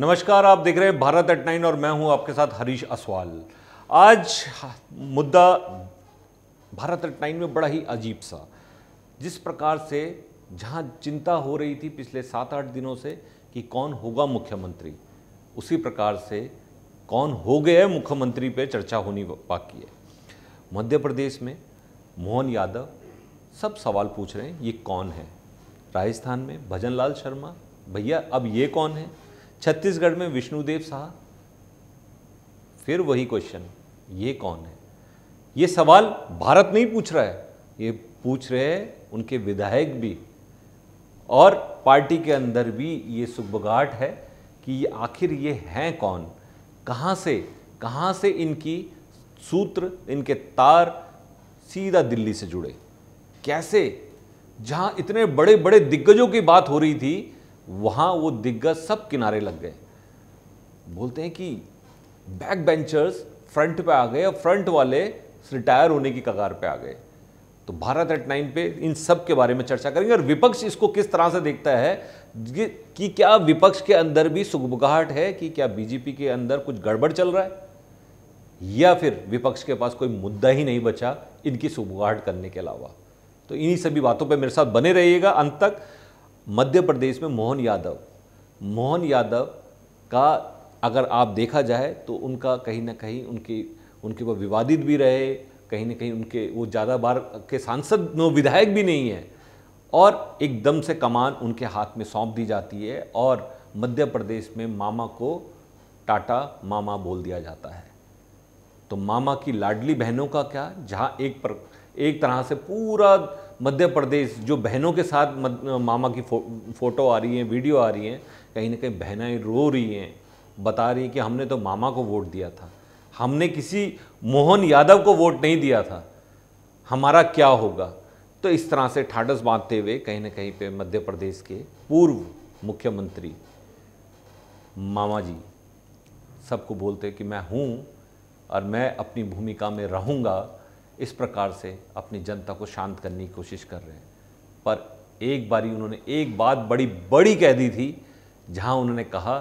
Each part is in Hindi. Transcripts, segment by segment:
नमस्कार आप देख रहे हैं भारत एट नाइन और मैं हूं आपके साथ हरीश असवाल आज मुद्दा भारत एट नाइन में बड़ा ही अजीब सा जिस प्रकार से जहां चिंता हो रही थी पिछले सात आठ दिनों से कि कौन होगा मुख्यमंत्री उसी प्रकार से कौन हो गए मुख्यमंत्री पे चर्चा होनी बाकी है मध्य प्रदेश में मोहन यादव सब सवाल पूछ रहे हैं ये कौन है राजस्थान में भजन लाल शर्मा भैया अब ये कौन है छत्तीसगढ़ में विष्णुदेव साहब फिर वही क्वेश्चन ये कौन है ये सवाल भारत नहीं पूछ रहा है ये पूछ रहे हैं उनके विधायक भी और पार्टी के अंदर भी ये सुबगाट है कि ये आखिर ये हैं कौन कहाँ से कहाँ से इनकी सूत्र इनके तार सीधा दिल्ली से जुड़े कैसे जहाँ इतने बड़े बड़े दिग्गजों की बात हो रही थी वहाँ वो दिग्गज सब किनारे लग गए बोलते हैं कि बैक बेंचर्स फ्रंट पे आ गए और फ्रंट वाले रिटायर होने की कगार पे आ गए तो भारत एट नाइन पे इन सब के बारे में चर्चा करेंगे और विपक्ष इसको किस तरह से देखता है कि क्या विपक्ष के अंदर भी सुगबुगाहट है कि क्या बीजेपी के अंदर कुछ गड़बड़ चल रहा है या फिर विपक्ष के पास कोई मुद्दा ही नहीं बचा इनकी सुगबुगाहट करने के अलावा तो इन्हीं सभी बातों पर मेरे साथ बने रहिएगा अंत तक मध्य प्रदेश में मोहन यादव मोहन यादव का अगर आप देखा जाए तो उनका कहीं ना कहीं उनकी उनके वो विवादित भी रहे कहीं ना कहीं उनके वो ज़्यादा बार के सांसद नो विधायक भी नहीं है और एकदम से कमान उनके हाथ में सौंप दी जाती है और मध्य प्रदेश में मामा को टाटा मामा बोल दिया जाता है तो मामा की लाडली बहनों का क्या जहाँ एक पर एक तरह से पूरा मध्य प्रदेश जो बहनों के साथ मद, मामा की फो, फ़ोटो आ रही है वीडियो आ रही है कहीं ना कहीं बहनाएँ रो रही हैं बता रही हैं कि हमने तो मामा को वोट दिया था हमने किसी मोहन यादव को वोट नहीं दिया था हमारा क्या होगा तो इस तरह से ठाडस बांधते हुए कहीं ना कहीं पे मध्य प्रदेश के पूर्व मुख्यमंत्री मामा जी सबको बोलते कि मैं हूँ और मैं अपनी भूमिका में रहूँगा इस प्रकार से अपनी जनता को शांत करने की कोशिश कर रहे हैं पर एक बारी उन्होंने एक बात बड़ी बड़ी कह दी थी जहां उन्होंने कहा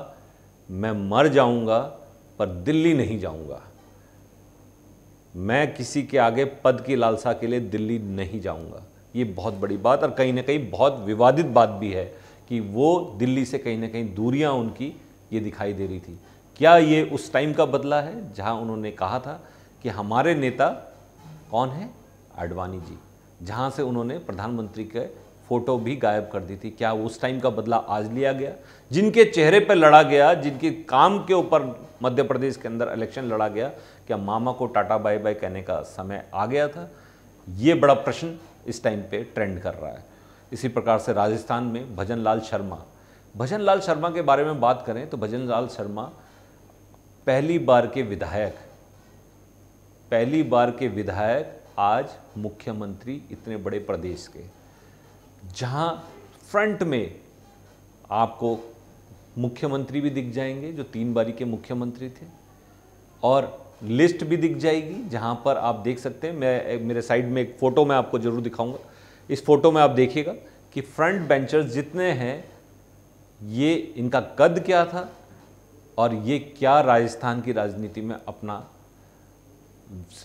मैं मर जाऊंगा पर दिल्ली नहीं जाऊंगा मैं किसी के आगे पद की लालसा के लिए दिल्ली नहीं जाऊंगा ये बहुत बड़ी बात और कहीं ना कहीं बहुत विवादित बात भी है कि वो दिल्ली से कहीं ना कहीं दूरियां उनकी ये दिखाई दे रही थी क्या ये उस टाइम का बदला है जहां उन्होंने कहा था कि हमारे नेता कौन है आडवाणी जी जहाँ से उन्होंने प्रधानमंत्री के फोटो भी गायब कर दी थी क्या उस टाइम का बदला आज लिया गया जिनके चेहरे पर लड़ा गया जिनके काम के ऊपर मध्य प्रदेश के अंदर इलेक्शन लड़ा गया क्या मामा को टाटा बाय बाय कहने का समय आ गया था ये बड़ा प्रश्न इस टाइम पे ट्रेंड कर रहा है इसी प्रकार से राजस्थान में भजन लाल शर्मा भजन लाल शर्मा के बारे में बात करें तो भजन लाल शर्मा पहली बार के विधायक पहली बार के विधायक आज मुख्यमंत्री इतने बड़े प्रदेश के जहां फ्रंट में आपको मुख्यमंत्री भी दिख जाएंगे जो तीन बारी के मुख्यमंत्री थे और लिस्ट भी दिख जाएगी जहां पर आप देख सकते हैं मैं मेरे साइड में एक फ़ोटो मैं आपको ज़रूर दिखाऊंगा इस फोटो में आप देखिएगा कि फ्रंट बेंचर्स जितने हैं ये इनका कद क्या था और ये क्या राजस्थान की राजनीति में अपना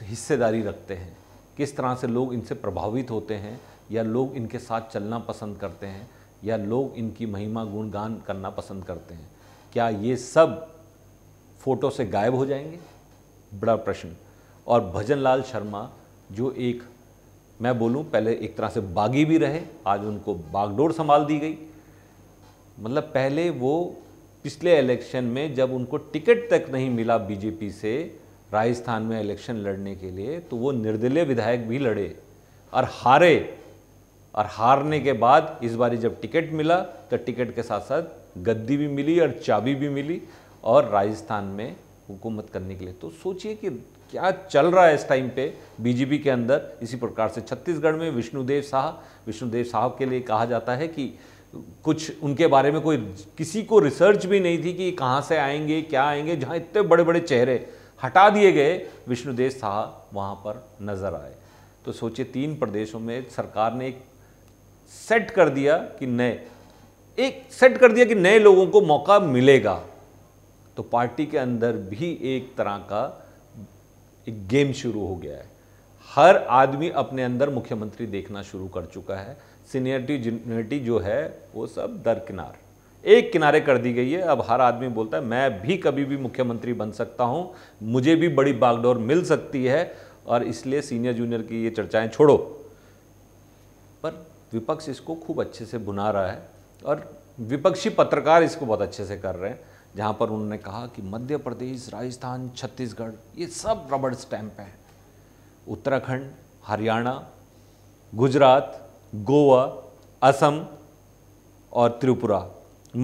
हिस्सेदारी रखते हैं किस तरह से लोग इनसे प्रभावित होते हैं या लोग इनके साथ चलना पसंद करते हैं या लोग इनकी महिमा गुणगान करना पसंद करते हैं क्या ये सब फ़ोटो से गायब हो जाएंगे बड़ा प्रश्न और भजन लाल शर्मा जो एक मैं बोलूं पहले एक तरह से बागी भी रहे आज उनको बागडोर संभाल दी गई मतलब पहले वो पिछले इलेक्शन में जब उनको टिकट तक नहीं मिला बीजेपी से राजस्थान में इलेक्शन लड़ने के लिए तो वो निर्दलीय विधायक भी लड़े और हारे और हारने के बाद इस बार जब टिकट मिला तो टिकट के साथ साथ गद्दी भी मिली और चाबी भी मिली और राजस्थान में हुकूमत करने के लिए तो सोचिए कि क्या चल रहा है इस टाइम पे बीजेपी के अंदर इसी प्रकार से छत्तीसगढ़ में विष्णुदेव साह विष्णुदेव साहब के लिए कहा जाता है कि कुछ उनके बारे में कोई किसी को रिसर्च भी नहीं थी कि कहाँ से आएंगे क्या आएंगे जहाँ इतने बड़े बड़े चेहरे हटा दिए गए विष्णुदेव साह वहाँ पर नजर आए तो सोचिए तीन प्रदेशों में सरकार ने एक सेट कर दिया कि नए एक सेट कर दिया कि नए लोगों को मौका मिलेगा तो पार्टी के अंदर भी एक तरह का एक गेम शुरू हो गया है हर आदमी अपने अंदर मुख्यमंत्री देखना शुरू कर चुका है सीनियरिटी जूनियरिटी जो है वो सब दरकिनार एक किनारे कर दी गई है अब हर आदमी बोलता है मैं भी कभी भी मुख्यमंत्री बन सकता हूं मुझे भी बड़ी बागडोर मिल सकती है और इसलिए सीनियर जूनियर की ये चर्चाएं छोड़ो पर विपक्ष इसको खूब अच्छे से बुना रहा है और विपक्षी पत्रकार इसको बहुत अच्छे से कर रहे हैं जहां पर उन्होंने कहा कि मध्य प्रदेश राजस्थान छत्तीसगढ़ ये सब रबड़ स्टैम्प हैं उत्तराखंड हरियाणा गुजरात गोवा असम और त्रिपुरा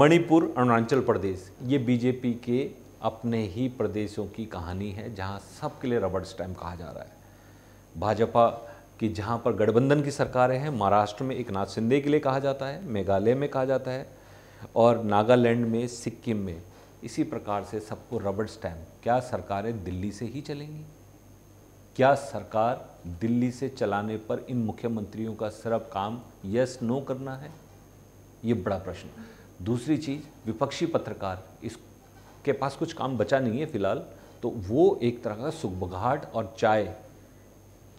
मणिपुर अरुणाचल प्रदेश ये बीजेपी के अपने ही प्रदेशों की कहानी है जहाँ सबके लिए रबर स्टैम्प कहा जा रहा है भाजपा कि जहाँ पर गठबंधन की सरकारें हैं महाराष्ट्र में एक नाथ शिंदे के लिए कहा जाता है मेघालय में कहा जाता है और नागालैंड में सिक्किम में इसी प्रकार से सबको रबर स्टैम्प क्या सरकारें दिल्ली से ही चलेंगी क्या सरकार दिल्ली से चलाने पर इन मुख्यमंत्रियों का सिर्फ काम यस नो करना है ये बड़ा प्रश्न दूसरी चीज़ विपक्षी पत्रकार इसके पास कुछ काम बचा नहीं है फिलहाल तो वो एक तरह का सुखबघाट और चाय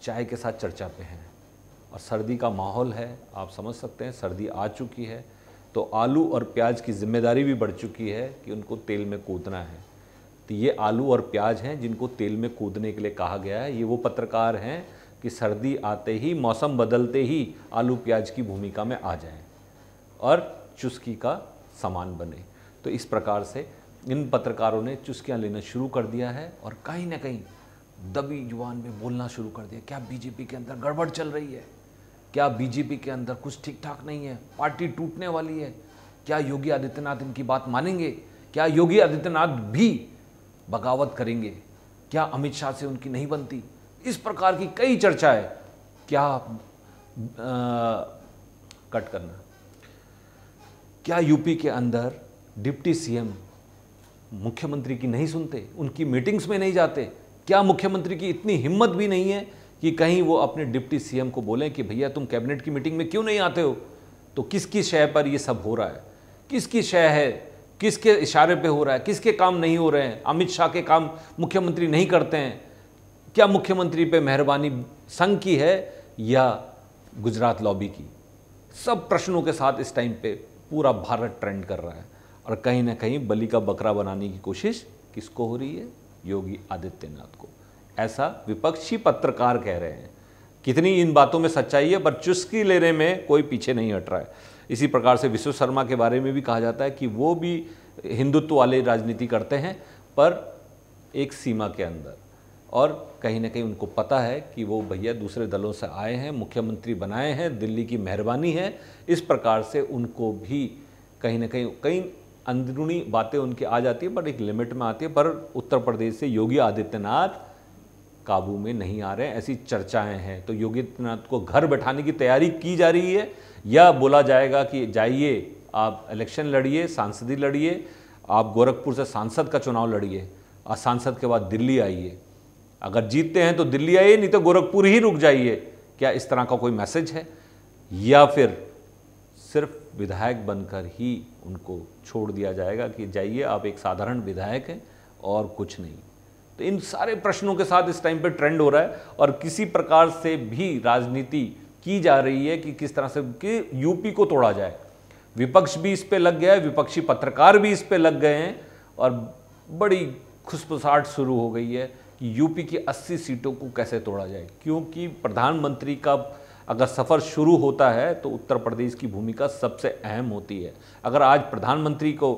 चाय के साथ चर्चा पे हैं और सर्दी का माहौल है आप समझ सकते हैं सर्दी आ चुकी है तो आलू और प्याज की जिम्मेदारी भी बढ़ चुकी है कि उनको तेल में कूदना है तो ये आलू और प्याज हैं जिनको तेल में कूदने के लिए कहा गया है ये वो पत्रकार हैं कि सर्दी आते ही मौसम बदलते ही आलू प्याज की भूमिका में आ जाएं और चुस्की का समान बने तो इस प्रकार से इन पत्रकारों ने चुस्कियाँ लेना शुरू कर दिया है और कहीं ना कहीं दबी जुबान में बोलना शुरू कर दिया क्या बीजेपी के अंदर गड़बड़ चल रही है क्या बीजेपी के अंदर कुछ ठीक ठाक नहीं है पार्टी टूटने वाली है क्या योगी आदित्यनाथ इनकी बात मानेंगे क्या योगी आदित्यनाथ भी बगावत करेंगे क्या अमित शाह से उनकी नहीं बनती इस प्रकार की कई चर्चाएं क्या आ, कट करना क्या यूपी के अंदर डिप्टी सीएम मुख्यमंत्री की नहीं सुनते उनकी मीटिंग्स में नहीं जाते क्या मुख्यमंत्री की इतनी हिम्मत भी नहीं है कि कहीं वो अपने डिप्टी सीएम को बोलें कि भैया तुम कैबिनेट की मीटिंग में क्यों नहीं आते हो तो किसकी शय पर ये सब हो रहा है किसकी शय है किसके इशारे पे हो रहा है किसके काम नहीं हो रहे हैं अमित शाह के काम मुख्यमंत्री नहीं करते हैं क्या मुख्यमंत्री पे मेहरबानी संघ की है या गुजरात लॉबी की सब प्रश्नों के साथ इस टाइम पे पूरा भारत ट्रेंड कर रहा है और कहीं ना कहीं बलि का बकरा बनाने की कोशिश किसको हो रही है योगी आदित्यनाथ को ऐसा विपक्षी पत्रकार कह रहे हैं कितनी इन बातों में सच्चाई है पर चुस्की लेने में कोई पीछे नहीं हट रहा है इसी प्रकार से विश्व शर्मा के बारे में भी कहा जाता है कि वो भी हिंदुत्व वाले राजनीति करते हैं पर एक सीमा के अंदर और कहीं ना कहीं उनको पता है कि वो भैया दूसरे दलों से आए हैं मुख्यमंत्री बनाए हैं दिल्ली की मेहरबानी है इस प्रकार से उनको भी कहीं ना कहीं कई अंदरूनी बातें उनकी आ जाती है बट एक लिमिट में आती है पर उत्तर प्रदेश से योगी आदित्यनाथ काबू में नहीं आ रहे हैं ऐसी चर्चाएं हैं तो योगी आदित्यनाथ को घर बैठाने की तैयारी की जा रही है या बोला जाएगा कि जाइए आप इलेक्शन लड़िए सांसदी लड़िए आप गोरखपुर से सांसद का चुनाव लड़िए और सांसद के बाद दिल्ली आइए अगर जीतते हैं तो दिल्ली आइए नहीं तो गोरखपुर ही रुक जाइए क्या इस तरह का कोई मैसेज है या फिर सिर्फ विधायक बनकर ही उनको छोड़ दिया जाएगा कि जाइए आप एक साधारण विधायक हैं और कुछ नहीं तो इन सारे प्रश्नों के साथ इस टाइम पर ट्रेंड हो रहा है और किसी प्रकार से भी राजनीति की जा रही है कि किस तरह से कि यूपी को तोड़ा जाए विपक्ष भी इस पे लग गया है विपक्षी पत्रकार भी इस पे लग गए हैं और बड़ी खुशपुसाहट शुरू हो गई है यूपी की 80 सीटों को कैसे तोड़ा जाए क्योंकि प्रधानमंत्री का अगर सफ़र शुरू होता है तो उत्तर प्रदेश की भूमिका सबसे अहम होती है अगर आज प्रधानमंत्री को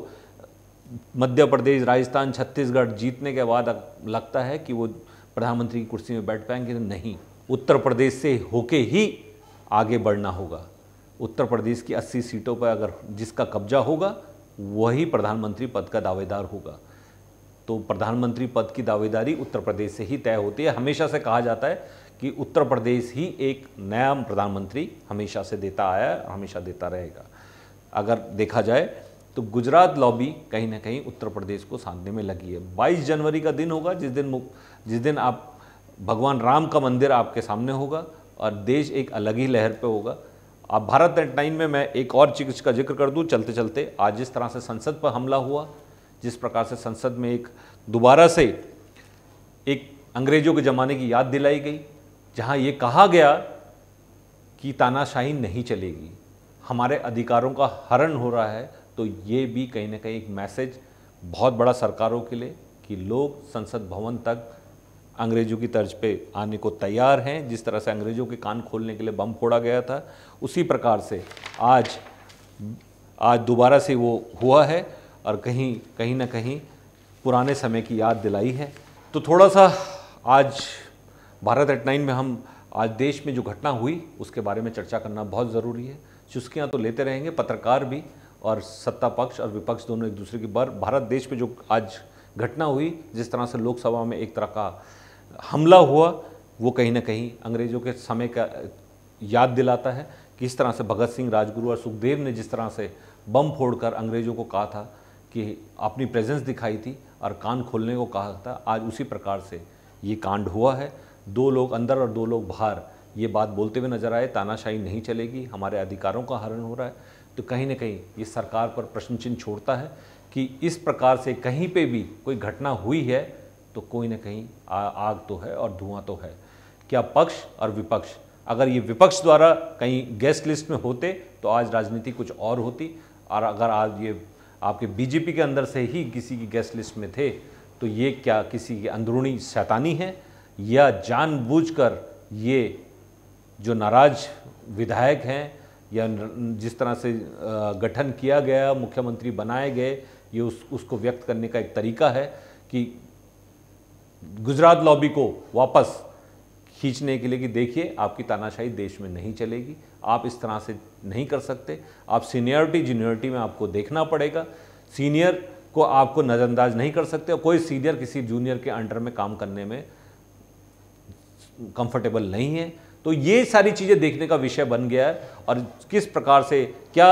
मध्य प्रदेश राजस्थान छत्तीसगढ़ जीतने के बाद लगता है कि वो प्रधानमंत्री की कुर्सी में बैठ पाएंगे तो नहीं उत्तर प्रदेश से होके ही आगे बढ़ना होगा उत्तर प्रदेश की 80 सीटों पर अगर जिसका कब्जा होगा वही प्रधानमंत्री पद का दावेदार होगा तो प्रधानमंत्री पद की दावेदारी उत्तर प्रदेश से ही तय होती है हमेशा से कहा जाता है कि उत्तर प्रदेश ही एक नया प्रधानमंत्री हमेशा से देता आया है हमेशा देता रहेगा अगर देखा जाए तो गुजरात लॉबी कहीं ना कहीं उत्तर प्रदेश को सांधने में लगी है 22 जनवरी का दिन होगा जिस दिन जिस दिन आप भगवान राम का मंदिर आपके सामने होगा और देश एक अलग ही लहर पे होगा अब भारत नेट नाइन में मैं एक और चीज़ का जिक्र कर दूं चलते चलते आज जिस तरह से संसद पर हमला हुआ जिस प्रकार से संसद में एक दोबारा से एक अंग्रेजों के ज़माने की याद दिलाई गई जहाँ ये कहा गया कि तानाशाही नहीं चलेगी हमारे अधिकारों का हरण हो रहा है तो ये भी कहीं ना कहीं एक मैसेज बहुत बड़ा सरकारों के लिए कि लोग संसद भवन तक अंग्रेजों की तर्ज पे आने को तैयार हैं जिस तरह से अंग्रेजों के कान खोलने के लिए बम फोड़ा गया था उसी प्रकार से आज आज दोबारा से वो हुआ है और कहीं कहीं ना कहीं पुराने समय की याद दिलाई है तो थोड़ा सा आज भारत एट नाइन में हम आज देश में जो घटना हुई उसके बारे में चर्चा करना बहुत ज़रूरी है चुस्कियाँ तो लेते रहेंगे पत्रकार भी और सत्ता पक्ष और विपक्ष दोनों एक दूसरे की बार भारत देश में जो आज घटना हुई जिस तरह से लोकसभा में एक तरह का हमला हुआ वो कहीं ना कहीं अंग्रेज़ों के समय का याद दिलाता है किस तरह से भगत सिंह राजगुरु और सुखदेव ने जिस तरह से बम फोड़कर अंग्रेज़ों को कहा था कि अपनी प्रेजेंस दिखाई थी और कान खोलने को कहा था आज उसी प्रकार से ये कांड हुआ है दो लोग अंदर और दो लोग बाहर ये बात बोलते हुए नजर आए तानाशाही नहीं चलेगी हमारे अधिकारों का हरण हो रहा है तो कहीं ना कहीं ये सरकार पर प्रश्न चिन्ह छोड़ता है कि इस प्रकार से कहीं पे भी कोई घटना हुई है तो कोई ना कहीं आ, आग तो है और धुआं तो है क्या पक्ष और विपक्ष अगर ये विपक्ष द्वारा कहीं गेस्ट लिस्ट में होते तो आज राजनीति कुछ और होती और अगर आज ये आपके बीजेपी के अंदर से ही किसी की गेस्ट लिस्ट में थे तो ये क्या किसी की अंदरूनी शैतानी है या जानबूझकर ये जो नाराज विधायक हैं या जिस तरह से गठन किया गया मुख्यमंत्री बनाए गए ये उस उसको व्यक्त करने का एक तरीका है कि गुजरात लॉबी को वापस खींचने के लिए कि देखिए आपकी तानाशाही देश में नहीं चलेगी आप इस तरह से नहीं कर सकते आप सीनियरिटी जूनियरिटी में आपको देखना पड़ेगा सीनियर को आपको नज़रअंदाज नहीं कर सकते और कोई सीनियर किसी जूनियर के अंडर में काम करने में कंफर्टेबल नहीं है तो ये सारी चीज़ें देखने का विषय बन गया है और किस प्रकार से क्या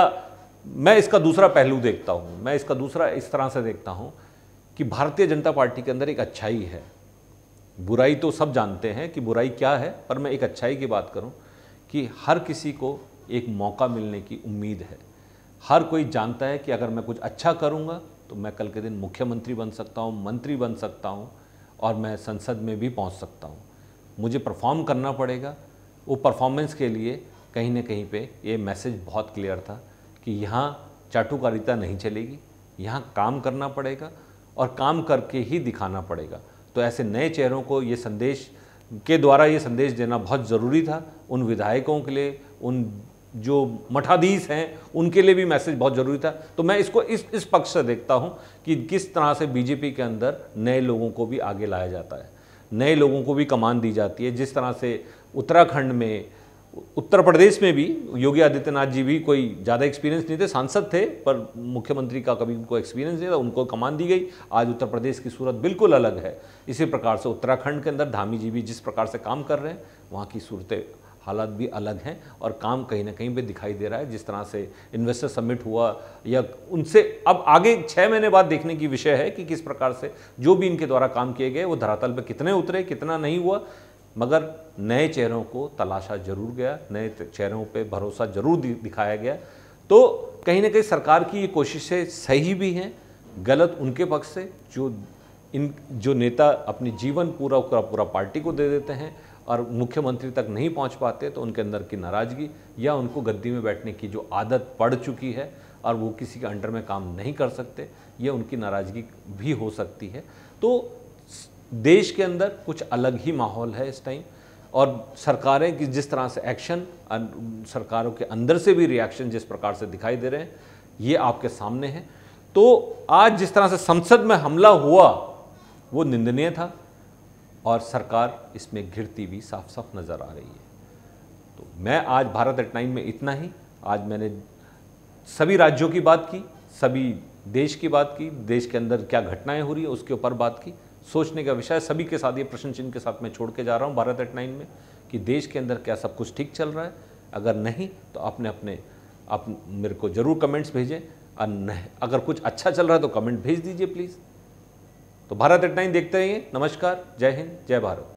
मैं इसका दूसरा पहलू देखता हूँ मैं इसका दूसरा इस तरह से देखता हूँ कि भारतीय जनता पार्टी के अंदर एक अच्छाई है बुराई तो सब जानते हैं कि बुराई क्या है पर मैं एक अच्छाई की बात करूँ कि हर किसी को एक मौका मिलने की उम्मीद है हर कोई जानता है कि अगर मैं कुछ अच्छा करूँगा तो मैं कल के दिन मुख्यमंत्री बन सकता हूँ मंत्री बन सकता हूँ और मैं संसद में भी पहुँच सकता हूँ मुझे परफॉर्म करना पड़ेगा वो परफॉर्मेंस के लिए कहीं ना कहीं पे ये मैसेज बहुत क्लियर था कि यहाँ चाटुकारिता नहीं चलेगी यहाँ काम करना पड़ेगा और काम करके ही दिखाना पड़ेगा तो ऐसे नए चेहरों को ये संदेश के द्वारा ये संदेश देना बहुत ज़रूरी था उन विधायकों के लिए उन जो मठाधीश हैं उनके लिए भी मैसेज बहुत ज़रूरी था तो मैं इसको इस इस पक्ष से देखता हूँ कि किस तरह से बीजेपी के अंदर नए लोगों को भी आगे लाया जाता है नए लोगों को भी कमान दी जाती है जिस तरह से उत्तराखंड में उत्तर प्रदेश में भी योगी आदित्यनाथ जी भी कोई ज़्यादा एक्सपीरियंस नहीं थे सांसद थे पर मुख्यमंत्री का कभी उनको एक्सपीरियंस नहीं था उनको कमान दी गई आज उत्तर प्रदेश की सूरत बिल्कुल अलग है इसी प्रकार से उत्तराखंड के अंदर धामी जी भी जिस प्रकार से काम कर रहे हैं वहाँ की सूरतें हालात भी अलग हैं और काम कहीं ना कहीं पर दिखाई दे रहा है जिस तरह से इन्वेस्टर समिट हुआ या उनसे अब आगे छः महीने बाद देखने की विषय है कि किस प्रकार से जो भी इनके द्वारा काम किए गए वो धरातल पर कितने उतरे कितना नहीं हुआ मगर नए चेहरों को तलाशा जरूर गया नए चेहरों पे भरोसा जरूर दिखाया गया तो कहीं ना कहीं सरकार की ये कोशिशें सही भी हैं गलत उनके पक्ष से जो इन जो नेता अपनी जीवन पूरा पूरा पूरा पार्टी को दे देते हैं और मुख्यमंत्री तक नहीं पहुंच पाते तो उनके अंदर की नाराज़गी या उनको गद्दी में बैठने की जो आदत पड़ चुकी है और वो किसी के अंडर में काम नहीं कर सकते ये उनकी नाराज़गी भी हो सकती है तो देश के अंदर कुछ अलग ही माहौल है इस टाइम और सरकारें की जिस तरह से एक्शन सरकारों के अंदर से भी रिएक्शन जिस प्रकार से दिखाई दे रहे हैं ये आपके सामने है तो आज जिस तरह से संसद में हमला हुआ वो निंदनीय था और सरकार इसमें घिरती भी साफ साफ नज़र आ रही है तो मैं आज भारत एट नाइन में इतना ही आज मैंने सभी राज्यों की बात की सभी देश की बात की देश के अंदर क्या घटनाएं हो रही है उसके ऊपर बात की सोचने का विषय सभी के साथ ये प्रश्न चिन्ह के साथ मैं छोड़ के जा रहा हूँ भारत एट नाइन में कि देश के अंदर क्या सब कुछ ठीक चल रहा है अगर नहीं तो आपने अपने आप मेरे को ज़रूर कमेंट्स भेजें और नहीं अगर कुछ अच्छा चल रहा है तो कमेंट भेज दीजिए प्लीज़ तो भारत एट नाइन देखते रहिए नमस्कार जय हिंद जय भारत